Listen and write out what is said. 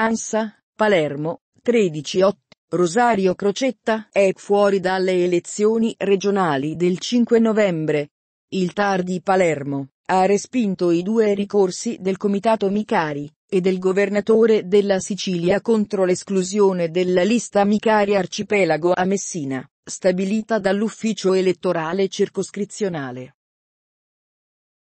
ANSA, Palermo, 13-8. Rosario Crocetta è fuori dalle elezioni regionali del 5 novembre. Il TAR di Palermo ha respinto i due ricorsi del Comitato Micari e del governatore della Sicilia contro l'esclusione della lista Micari Arcipelago a Messina, stabilita dall'ufficio elettorale circoscrizionale.